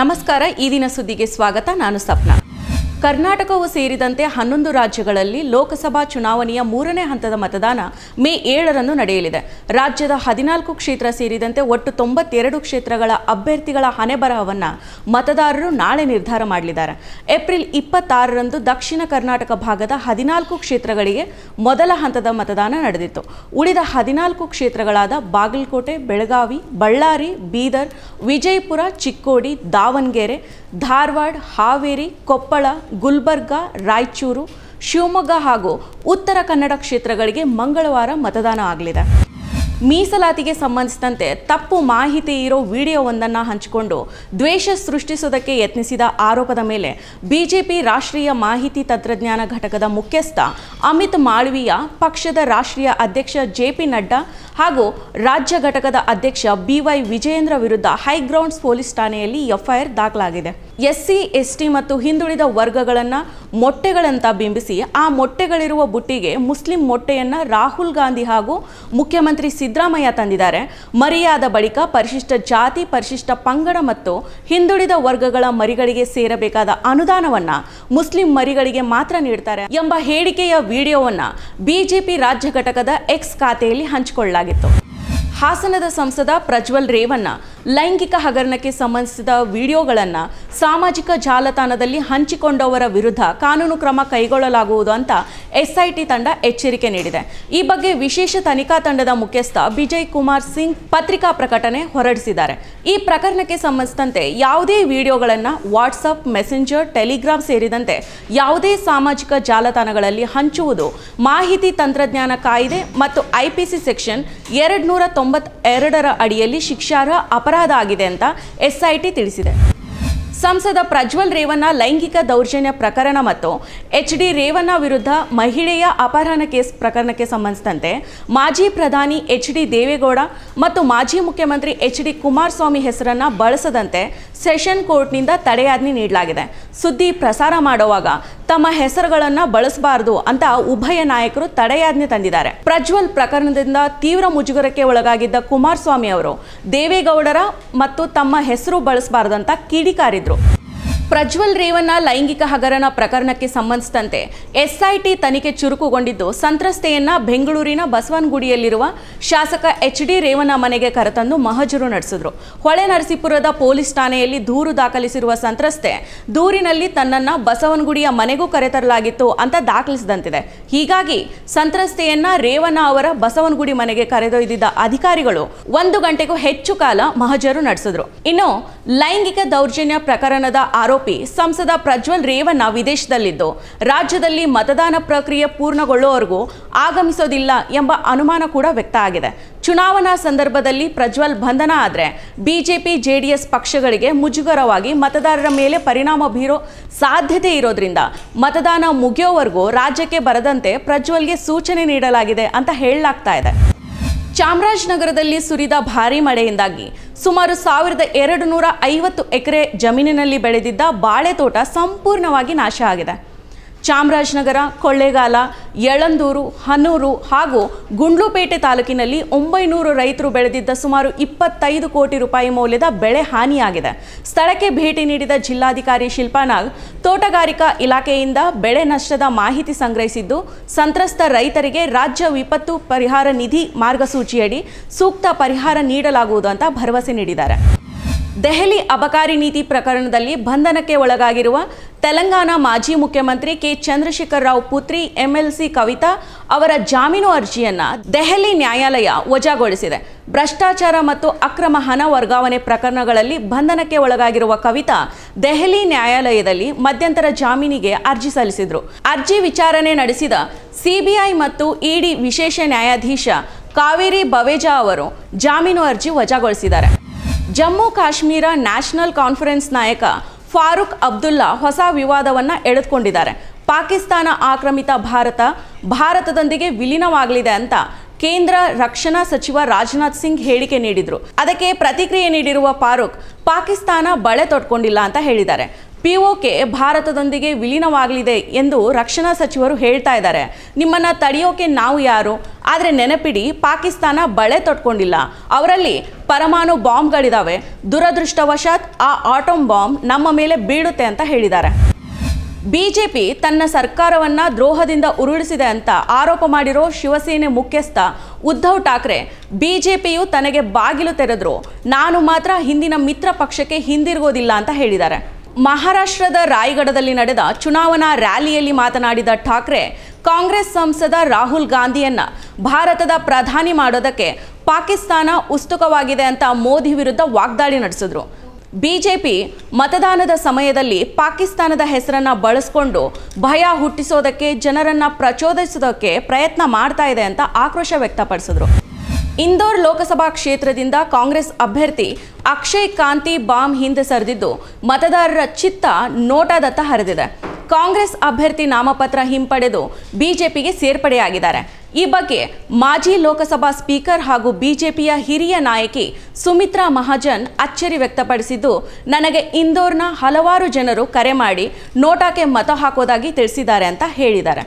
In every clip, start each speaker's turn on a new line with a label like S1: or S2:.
S1: ನಮಸ್ಕಾರ ಈ ದಿನ ಸುದ್ದಿಗೆ ಸ್ವಾಗತ ನಾನು ಸಪ್ನಾ ಕರ್ನಾಟಕವು ಸೇರಿದಂತೆ ಹನ್ನೊಂದು ರಾಜ್ಯಗಳಲ್ಲಿ ಲೋಕಸಭಾ ಚುನಾವಣೆಯ ಮೂರನೇ ಹಂತದ ಮತದಾನ ಮೇ ಏಳರಂದು ನಡೆಯಲಿದೆ ರಾಜ್ಯದ ಹದಿನಾಲ್ಕು ಕ್ಷೇತ್ರ ಸೇರಿದಂತೆ ಒಟ್ಟು ತೊಂಬತ್ತೆರಡು ಕ್ಷೇತ್ರಗಳ ಅಭ್ಯರ್ಥಿಗಳ ಹಣೆಬರಹವನ್ನು ಮತದಾರರು ನಾಳೆ ನಿರ್ಧಾರ ಮಾಡಲಿದ್ದಾರೆ ಏಪ್ರಿಲ್ ಇಪ್ಪತ್ತಾರರಂದು ದಕ್ಷಿಣ ಕರ್ನಾಟಕ ಭಾಗದ ಹದಿನಾಲ್ಕು ಕ್ಷೇತ್ರಗಳಿಗೆ ಮೊದಲ ಹಂತದ ಮತದಾನ ನಡೆದಿತ್ತು ಉಳಿದ ಹದಿನಾಲ್ಕು ಕ್ಷೇತ್ರಗಳಾದ ಬಾಗಲಕೋಟೆ ಬೆಳಗಾವಿ ಬಳ್ಳಾರಿ ಬೀದರ್ ವಿಜಯಪುರ ಚಿಕ್ಕೋಡಿ ದಾವಣಗೆರೆ ಧಾರವಾಡ ಹಾವೇರಿ ಕೊಪ್ಪಳ ಗುಲ್ಬರ್ಗಾ ರಾಯಚೂರು ಶಿವಮೊಗ್ಗ ಹಾಗೂ ಉತ್ತರ ಕನ್ನಡ ಕ್ಷೇತ್ರಗಳಿಗೆ ಮಂಗಳವಾರ ಮತದಾನ ಆಗಲಿದೆ ಮೀಸಲಾತಿಗೆ ಸಂಬಂಧಿಸಿದಂತೆ ತಪ್ಪು ಮಾಹಿತಿ ಇರೋ ವಿಡಿಯೋವೊಂದನ್ನು ಹಂಚಿಕೊಂಡು ದ್ವೇಷ ಸೃಷ್ಟಿಸುವುದಕ್ಕೆ ಯತ್ನಿಸಿದ ಆರೋಪದ ಮೇಲೆ ಬಿಜೆಪಿ ರಾಷ್ಟ್ರೀಯ ಮಾಹಿತಿ ತಂತ್ರಜ್ಞಾನ ಘಟಕದ ಮುಖ್ಯಸ್ಥ ಅಮಿತ್ ಮಾಳ್ವಿಯ ಪಕ್ಷದ ರಾಷ್ಟ್ರೀಯ ಅಧ್ಯಕ್ಷ ಜೆ ಪಿ ನಡ್ಡಾ ಹಾಗೂ ರಾಜ್ಯ ಘಟಕದ ಅಧ್ಯಕ್ಷ ಬಿವೈ ವಿಜಯೇಂದ್ರ ವಿರುದ್ಧ ಹೈಗ್ರೌಂಡ್ಸ್ ಪೊಲೀಸ್ ಠಾಣೆಯಲ್ಲಿ ಎಫ್ಐಆರ್ ದಾಖಲಾಗಿದೆ ಎಸ್ಸಿ ಎಸ್ಟಿ ಮತ್ತು ಹಿಂದುಳಿದ ವರ್ಗಗಳನ್ನು ಮೊಟ್ಟೆಗಳಂತ ಬಿಂಬಿಸಿ ಆ ಮೊಟ್ಟೆಗಳಿರುವ ಬುಟ್ಟಿಗೆ ಮುಸ್ಲಿಂ ಮೊಟ್ಟೆಯನ್ನು ರಾಹುಲ್ ಗಾಂಧಿ ಹಾಗೂ ಮುಖ್ಯಮಂತ್ರಿ ಸಿ ಸಿದ್ದರಾಮಯ್ಯ ತಂದಿದ್ದಾರೆ ಮರಿಯಾದ ಬಳಿಕ ಪರಿಶಿಷ್ಟ ಜಾತಿ ಪರಿಶಿಷ್ಟ ಪಂಗಡ ಮತ್ತು ಹಿಂದುಳಿದ ವರ್ಗಗಳ ಮರಿಗಳಿಗೆ ಸೇರಬೇಕಾದ ಅನುದಾನವನ್ನು ಮುಸ್ಲಿಂ ಮರಿಗಳಿಗೆ ಮಾತ್ರ ನೀಡ್ತಾರೆ ಎಂಬ ಹೇಳಿಕೆಯ ವಿಡಿಯೋವನ್ನು ಬಿಜೆಪಿ ರಾಜ್ಯ ಘಟಕದ ಎಕ್ಸ್ ಖಾತೆಯಲ್ಲಿ ಹಂಚಿಕೊಳ್ಳಲಾಗಿತ್ತು ಹಾಸನದ ಸಂಸದ ಪ್ರಜ್ವಲ್ ರೇವಣ್ಣ ಲೈಂಗಿಕ ಹಗರಣಕ್ಕೆ ಸಂಬಂಧಿಸಿದ ವಿಡಿಯೋಗಳನ್ನು ಸಾಮಾಜಿಕ ಜಾಲತಾಣದಲ್ಲಿ ಹಂಚಿಕೊಂಡವರ ವಿರುದ್ಧ ಕಾನೂನು ಕ್ರಮ ಕೈಗೊಳ್ಳಲಾಗುವುದು ಅಂತ ಎಸ್ಐಟಿ ತಂಡ ಎಚ್ಚರಿಕೆ ನೀಡಿದೆ ಈ ಬಗ್ಗೆ ವಿಶೇಷ ತನಿಖಾ ತಂಡದ ಮುಖ್ಯಸ್ಥ ವಿಜಯ್ ಕುಮಾರ್ ಸಿಂಗ್ ಪತ್ರಿಕಾ ಪ್ರಕಟಣೆ ಹೊರಡಿಸಿದ್ದಾರೆ ಈ ಪ್ರಕರಣಕ್ಕೆ ಸಂಬಂಧಿಸಿದಂತೆ ಯಾವುದೇ ವಿಡಿಯೋಗಳನ್ನು ವಾಟ್ಸಪ್ ಮೆಸೆಂಜರ್ ಟೆಲಿಗ್ರಾಮ್ ಸೇರಿದಂತೆ ಯಾವುದೇ ಸಾಮಾಜಿಕ ಜಾಲತಾಣಗಳಲ್ಲಿ ಹಂಚುವುದು ಮಾಹಿತಿ ತಂತ್ರಜ್ಞಾನ ಕಾಯ್ದೆ ಮತ್ತು ಐಪಿಸಿ ಸೆಕ್ಷನ್ ಎರಡ್ನೂರ ತೊಂಬತ್ತೆರಡರ ಅಡಿಯಲ್ಲಿ ಶಿಕ್ಷಾರ್ಹ ಅಪರಾಧ ಅಪರಾಧ ಆಗಿದೆ ಅಂತ ಎಸ್ಐಟಿ ತಿಳಿಸಿದೆ ಸಂಸದ ಪ್ರಜ್ವಲ್ ರೇವಣ್ಣ ಲೈಂಗಿಕ ದೌರ್ಜನ್ಯ ಪ್ರಕರಣ ಮತ್ತು ಎಚ್ ಡಿ ರೇವಣ್ಣ ವಿರುದ್ಧ ಮಹಿಳೆಯ ಅಪಹರಣ ಕೇಸ್ ಪ್ರಕರಣಕ್ಕೆ ಸಂಬಂಧಿಸಿದಂತೆ ಮಾಜಿ ಪ್ರಧಾನಿ ಎಚ್ ಡಿ ದೇವೇಗೌಡ ಮತ್ತು ಮಾಜಿ ಮುಖ್ಯಮಂತ್ರಿ ಎಚ್ ಡಿ ಕುಮಾರಸ್ವಾಮಿ ಹೆಸರನ್ನು ಬಳಸದಂತೆ ಸೆಷನ್ ಕೋರ್ಟ್ನಿಂದ ತಡೆಯಾಜ್ಞೆ ನೀಡಲಾಗಿದೆ ಸುದ್ದಿ ಪ್ರಸಾರ ಮಾಡುವಾಗ ತಮ್ಮ ಹೆಸರುಗಳನ್ನು ಬಳಸಬಾರದು ಅಂತ ಉಭಯ ನಾಯಕರು ತಡೆಯಾಜ್ಞೆ ತಂದಿದ್ದಾರೆ ಪ್ರಜ್ವಲ್ ಪ್ರಕರಣದಿಂದ ತೀವ್ರ ಮುಜುಗರಕ್ಕೆ ಒಳಗಾಗಿದ್ದ ಕುಮಾರಸ್ವಾಮಿ ಅವರು ದೇವೇಗೌಡರ ಮತ್ತು ತಮ್ಮ ಹೆಸರು ಬಳಸಬಾರದಂತ ಕಿಡಿಕಾರಿದ್ರು ಪ್ರಜ್ವಲ್ ರೇವಣ್ಣ ಲೈಂಗಿಕ ಹಗರಣ ಪ್ರಕರಣಕ್ಕೆ ಸಂಬಂಧಿಸಿದಂತೆ ಎಸ್ಐಟಿ ತನಿಖೆ ಚುರುಕುಗೊಂಡಿದ್ದು ಸಂತ್ರಸ್ತೆಯನ್ನ ಬೆಂಗಳೂರಿನ ಬಸವನಗುಡಿಯಲ್ಲಿರುವ ಶಾಸಕ ಎಚ್ ಡಿ ರೇವಣ್ಣ ಮನೆಗೆ ಕರೆತಂದು ಮಹಜರು ನಡೆಸಿದ್ರು ಹೊಳೆ ನರಸೀಪುರದ ಪೊಲೀಸ್ ಠಾಣೆಯಲ್ಲಿ ದೂರು ದಾಖಲಿಸಿರುವ ಸಂತ್ರಸ್ತೆ ದೂರಿನಲ್ಲಿ ತನ್ನನ್ನ ಬಸವನಗುಡಿಯ ಮನೆಗೂ ಕರೆತರಲಾಗಿತ್ತು ಅಂತ ದಾಖಲಿಸಿದಂತಿದೆ ಹೀಗಾಗಿ ಸಂತ್ರಸ್ತೆಯನ್ನ ರೇವಣ್ಣ ಅವರ ಬಸವನಗುಡಿ ಮನೆಗೆ ಕರೆದೊಯ್ದಿದ್ದ ಅಧಿಕಾರಿಗಳು ಒಂದು ಗಂಟೆಗೂ ಹೆಚ್ಚು ಕಾಲ ಮಹಜರು ನಡೆಸಿದ್ರು ಇನ್ನು ಲೈಂಗಿಕ ದೌರ್ಜನ್ಯ ಪ್ರಕರಣದ ಆರೋಪಿ ಸಂಸದ ಪ್ರಜ್ವಲ್ ರೇವಣ್ಣ ವಿದೇಶದಲ್ಲಿದ್ದು ರಾಜ್ಯದಲ್ಲಿ ಮತದಾನ ಪ್ರಕ್ರಿಯೆ ಪೂರ್ಣಗೊಳ್ಳುವವರೆಗೂ ಆಗಮಿಸೋದಿಲ್ಲ ಎಂಬ ಅನುಮಾನ ಕೂಡ ವ್ಯಕ್ತ ಆಗಿದೆ ಚುನಾವಣಾ ಸಂದರ್ಭದಲ್ಲಿ ಪ್ರಜ್ವಲ್ ಬಂಧನ ಆದರೆ ಬಿಜೆಪಿ ಜೆಡಿಎಸ್ ಪಕ್ಷಗಳಿಗೆ ಮುಜುಗರವಾಗಿ ಮತದಾರರ ಮೇಲೆ ಪರಿಣಾಮ ಬೀರೋ ಸಾಧ್ಯತೆ ಇರೋದ್ರಿಂದ ಮತದಾನ ಮುಗಿಯೋವರೆಗೂ ರಾಜ್ಯಕ್ಕೆ ಬರದಂತೆ ಪ್ರಜ್ವಲ್ಗೆ ಸೂಚನೆ ನೀಡಲಾಗಿದೆ ಅಂತ ಹೇಳಲಾಗ್ತಾ ಇದೆ ಚಾಮರಾಜನಗರದಲ್ಲಿ ಸುರಿದ ಭಾರೀ ಮಳೆಯಿಂದಾಗಿ ಸುಮಾರು ಸಾವಿರದ ಎರಡು ನೂರ ಐವತ್ತು ಎಕರೆ ಜಮೀನಿನಲ್ಲಿ ಬೆಳೆದಿದ್ದ ಬಾಳೆ ತೋಟ ಸಂಪೂರ್ಣವಾಗಿ ನಾಶ ಆಗಿದೆ ಚಾಮರಾಜನಗರ ಕೊಳ್ಳೇಗಾಲ ಯಳಂದೂರು ಹನೂರು ಹಾಗೂ ಗುಂಡ್ಲುಪೇಟೆ ತಾಲೂಕಿನಲ್ಲಿ ಒಂಬೈನೂರು ರೈತರು ಬೆಳೆದಿದ್ದ ಸುಮಾರು ಇಪ್ಪತ್ತೈದು ಕೋಟಿ ರೂಪಾಯಿ ಮೌಲ್ಯದ ಬೆಳೆ ಹಾನಿಯಾಗಿದೆ ಸ್ಥಳಕ್ಕೆ ಭೇಟಿ ನೀಡಿದ ಜಿಲ್ಲಾಧಿಕಾರಿ ಶಿಲ್ಪಾನಾಗ್ ತೋಟಗಾರಿಕಾ ಇಲಾಖೆಯಿಂದ ಬೆಳೆ ನಷ್ಟದ ಮಾಹಿತಿ ಸಂಗ್ರಹಿಸಿದ್ದು ಸಂತ್ರಸ್ತ ರೈತರಿಗೆ ರಾಜ್ಯ ವಿಪತ್ತು ಪರಿಹಾರ ನಿಧಿ ಮಾರ್ಗಸೂಚಿಯಡಿ ಸೂಕ್ತ ಪರಿಹಾರ ನೀಡಲಾಗುವುದು ಅಂತ ಭರವಸೆ ನೀಡಿದ್ದಾರೆ ದೆಹಲಿ ಅಬಕಾರಿ ನೀತಿ ಪ್ರಕರಣದಲ್ಲಿ ಬಂಧನಕ್ಕೆ ಒಳಗಾಗಿರುವ ತೆಲಂಗಾಣ ಮಾಜಿ ಮುಖ್ಯಮಂತ್ರಿ ಕೆ ಚಂದ್ರಶೇಖರ್ ರಾವ್ ಪುತ್ರಿ ಎಂಎಲ್ಸಿ ಕವಿತಾ ಅವರ ಜಾಮೀನು ಅರ್ಜಿಯನ್ನು ದೆಹಲಿ ನ್ಯಾಯಾಲಯ ವಜಾಗೊಳಿಸಿದೆ ಭ್ರಷ್ಟಾಚಾರ ಮತ್ತು ಅಕ್ರಮ ಹಣ ವರ್ಗಾವಣೆ ಪ್ರಕರಣಗಳಲ್ಲಿ ಬಂಧನಕ್ಕೆ ಒಳಗಾಗಿರುವ ಕವಿತಾ ದೆಹಲಿ ನ್ಯಾಯಾಲಯದಲ್ಲಿ ಮಧ್ಯಂತರ ಜಾಮೀನಿಗೆ ಅರ್ಜಿ ಸಲ್ಲಿಸಿದರು ಅರ್ಜಿ ವಿಚಾರಣೆ ನಡೆಸಿದ ಸಿಬಿಐ ಮತ್ತು ಇಡಿ ವಿಶೇಷ ನ್ಯಾಯಾಧೀಶ ಕಾವೇರಿ ಬವೇಜಾ ಅವರು ಜಾಮೀನು ಅರ್ಜಿ ವಜಾಗೊಳಿಸಿದ್ದಾರೆ ಜಮ್ಮು ಕಾಶ್ಮೀರ ನ್ಯಾಷನಲ್ ಕಾನ್ಫರೆನ್ಸ್ ನಾಯಕ ಫಾರೂಕ್ ಅಬ್ದುಲ್ಲಾ ಹೊಸ ವಿವಾದವನ್ನು ಎಳೆದುಕೊಂಡಿದ್ದಾರೆ ಪಾಕಿಸ್ತಾನ ಆಕ್ರಮಿತ ಭಾರತ ಭಾರತದೊಂದಿಗೆ ವಿಲೀನವಾಗಲಿದೆ ಅಂತ ಕೇಂದ್ರ ರಕ್ಷಣಾ ಸಚಿವ ರಾಜನಾಥ್ ಸಿಂಗ್ ಹೇಳಿಕೆ ನೀಡಿದರು ಅದಕ್ಕೆ ಪ್ರತಿಕ್ರಿಯೆ ನೀಡಿರುವ ಫಾರೂಕ್ ಪಾಕಿಸ್ತಾನ ಬಳೆ ತೊಟ್ಕೊಂಡಿಲ್ಲ ಅಂತ ಹೇಳಿದ್ದಾರೆ ಪಿಒಕೆ ಭಾರತದೊಂದಿಗೆ ವಿಲೀನವಾಗಲಿದೆ ಎಂದು ರಕ್ಷಣಾ ಸಚಿವರು ಹೇಳ್ತಾ ಇದ್ದಾರೆ ನಿಮ್ಮನ್ನು ತಡೆಯೋಕೆ ನಾವು ಯಾರು ಆದರೆ ನೆನಪಿಡಿ ಪಾಕಿಸ್ತಾನ ಬಳೆ ತೊಟ್ಕೊಂಡಿಲ್ಲ ಅವರಲ್ಲಿ ಪರಮಾಣು ಬಾಂಬ್ಗಳಿದ್ದಾವೆ ದುರದೃಷ್ಟವಶಾತ್ ಆ ಆಟೋಮ್ ಬಾಂಬ್ ನಮ್ಮ ಮೇಲೆ ಬೀಳುತ್ತೆ ಅಂತ ಹೇಳಿದ್ದಾರೆ ಬಿಜೆಪಿ ತನ್ನ ಸರ್ಕಾರವನ್ನು ದ್ರೋಹದಿಂದ ಉರುಳಿಸಿದೆ ಅಂತ ಆರೋಪ ಮಾಡಿರೋ ಶಿವಸೇನೆ ಮುಖ್ಯಸ್ಥ ಉದ್ಧವ್ ಠಾಕ್ರೆ ಬಿಜೆಪಿಯು ತನಗೆ ಬಾಗಿಲು ತೆರೆದ್ರು ನಾನು ಮಾತ್ರ ಹಿಂದಿನ ಮಿತ್ರ ಪಕ್ಷಕ್ಕೆ ಹಿಂದಿರುಗೋದಿಲ್ಲ ಅಂತ ಹೇಳಿದ್ದಾರೆ ಮಹಾರಾಷ್ಟ್ರದ ರಾಯಗಡದಲ್ಲಿ ನಡೆದ ಚುನಾವಣಾ ರ್ಯಾಲಿಯಲ್ಲಿ ಮಾತನಾಡಿದ ಠಾಕ್ರೆ ಕಾಂಗ್ರೆಸ್ ಸಂಸದ ರಾಹುಲ್ ಗಾಂಧಿಯನ್ನ ಭಾರತದ ಪ್ರಧಾನಿ ಮಾಡೋದಕ್ಕೆ ಪಾಕಿಸ್ತಾನ ಉತ್ಸುಕವಾಗಿದೆ ಅಂತ ಮೋದಿ ವಿರುದ್ಧ ವಾಗ್ದಾಳಿ ನಡೆಸಿದ್ರು ಬಿಜೆಪಿ ಮತದಾನದ ಸಮಯದಲ್ಲಿ ಪಾಕಿಸ್ತಾನದ ಹೆಸರನ್ನು ಬಳಸ್ಕೊಂಡು ಭಯ ಹುಟ್ಟಿಸೋದಕ್ಕೆ ಜನರನ್ನು ಪ್ರಚೋದಿಸೋದಕ್ಕೆ ಪ್ರಯತ್ನ ಮಾಡ್ತಾ ಇದೆ ಅಂತ ಆಕ್ರೋಶ ವ್ಯಕ್ತಪಡಿಸಿದ್ರು ಇಂದೋರ್ ಲೋಕಸಭಾ ಕ್ಷೇತ್ರದಿಂದ ಕಾಂಗ್ರೆಸ್ ಅಭ್ಯರ್ಥಿ ಅಕ್ಷಯ್ ಕಾಂತಿ ಬಾಂಬ್ ಹಿಂದೆ ಸರಿದಿದ್ದು ಮತದಾರರ ಚಿತ್ತ ನೋಟಾದತ್ತ ಹರಿದಿದೆ ಕಾಂಗ್ರೆಸ್ ಅಭ್ಯರ್ಥಿ ನಾಮಪತ್ರ ಹಿಂಪಡೆದು ಬಿಜೆಪಿಗೆ ಸೇರ್ಪಡೆಯಾಗಿದ್ದಾರೆ ಈ ಬಗ್ಗೆ ಮಾಜಿ ಲೋಕಸಭಾ ಸ್ಪೀಕರ್ ಹಾಗೂ ಬಿಜೆಪಿಯ ಹಿರಿಯ ನಾಯಕಿ ಸುಮಿತ್ರಾ ಮಹಾಜನ್ ಅಚ್ಚರಿ ವ್ಯಕ್ತಪಡಿಸಿದ್ದು ನನಗೆ ಇಂದೋರ್ನ ಹಲವಾರು ಜನರು ಕರೆ ಮಾಡಿ ನೋಟಾಕ್ಕೆ ಮತ ಹಾಕೋದಾಗಿ ತಿಳಿಸಿದ್ದಾರೆ ಅಂತ ಹೇಳಿದ್ದಾರೆ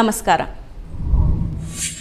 S1: ನಮಸ್ಕಾರ